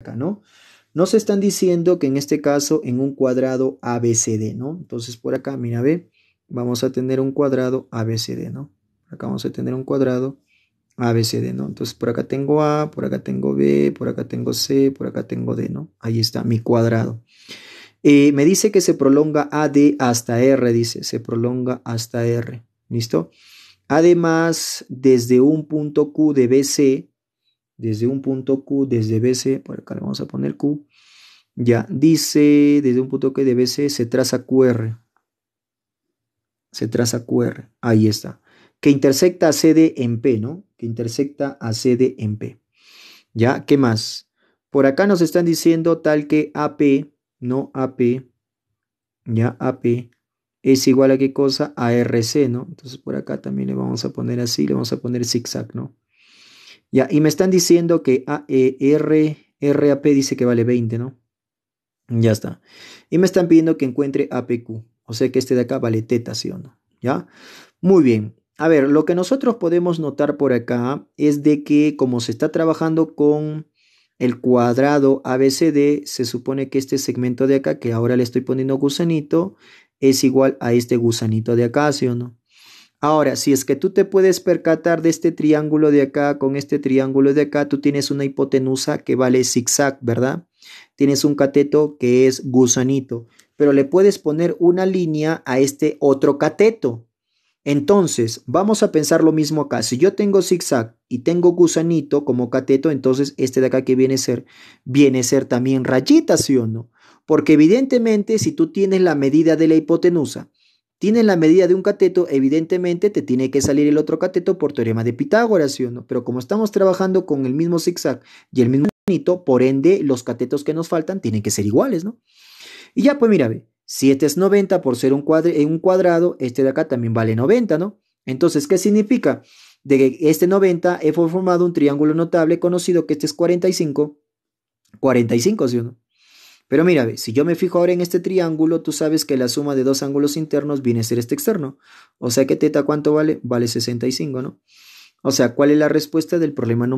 acá, ¿no? Nos están diciendo que en este caso en un cuadrado ABCD, ¿no? Entonces por acá, mira, ve, vamos a tener un cuadrado ABCD, ¿no? Acá vamos a tener un cuadrado ABCD, ¿no? Entonces por acá tengo A, por acá tengo B, por acá tengo C, por acá tengo D, ¿no? Ahí está mi cuadrado. Eh, me dice que se prolonga AD hasta R, dice, se prolonga hasta R, ¿listo? Además, desde un punto Q de BC, desde un punto Q, desde BC, por acá le vamos a poner Q, ya, dice, desde un punto Q de BC se traza QR, se traza QR, ahí está, que intersecta a CD en P, ¿no? Que intersecta a CD en P. ¿Ya? ¿Qué más? Por acá nos están diciendo tal que AP, no AP, ya AP es igual a qué cosa? A RC, ¿no? Entonces por acá también le vamos a poner así, le vamos a poner zigzag, ¿no? Ya, y me están diciendo que AER, RAP dice que vale 20, ¿no? Ya está. Y me están pidiendo que encuentre APQ. O sea que este de acá vale teta, ¿sí o no? ¿Ya? Muy bien. A ver, lo que nosotros podemos notar por acá es de que como se está trabajando con el cuadrado ABCD, se supone que este segmento de acá, que ahora le estoy poniendo gusanito, es igual a este gusanito de acá, ¿sí o no? Ahora, si es que tú te puedes percatar de este triángulo de acá con este triángulo de acá, tú tienes una hipotenusa que vale zigzag, ¿verdad? Tienes un cateto que es gusanito, pero le puedes poner una línea a este otro cateto. Entonces, vamos a pensar lo mismo acá. Si yo tengo zigzag y tengo gusanito como cateto, entonces este de acá que viene a ser, viene a ser también rayita, ¿sí o no? Porque evidentemente si tú tienes la medida de la hipotenusa tienen la medida de un cateto, evidentemente te tiene que salir el otro cateto por teorema de Pitágoras, ¿sí o no? Pero como estamos trabajando con el mismo zigzag y el mismo bonito, por ende, los catetos que nos faltan tienen que ser iguales, ¿no? Y ya, pues mira, ve, si este es 90 por ser un, eh, un cuadrado, este de acá también vale 90, ¿no? Entonces, ¿qué significa? De que este 90 he formado un triángulo notable conocido que este es 45, 45, ¿sí o no? Pero mira, si yo me fijo ahora en este triángulo, tú sabes que la suma de dos ángulos internos viene a ser este externo. O sea que teta, ¿cuánto vale? Vale 65, ¿no? O sea, ¿cuál es la respuesta del problema número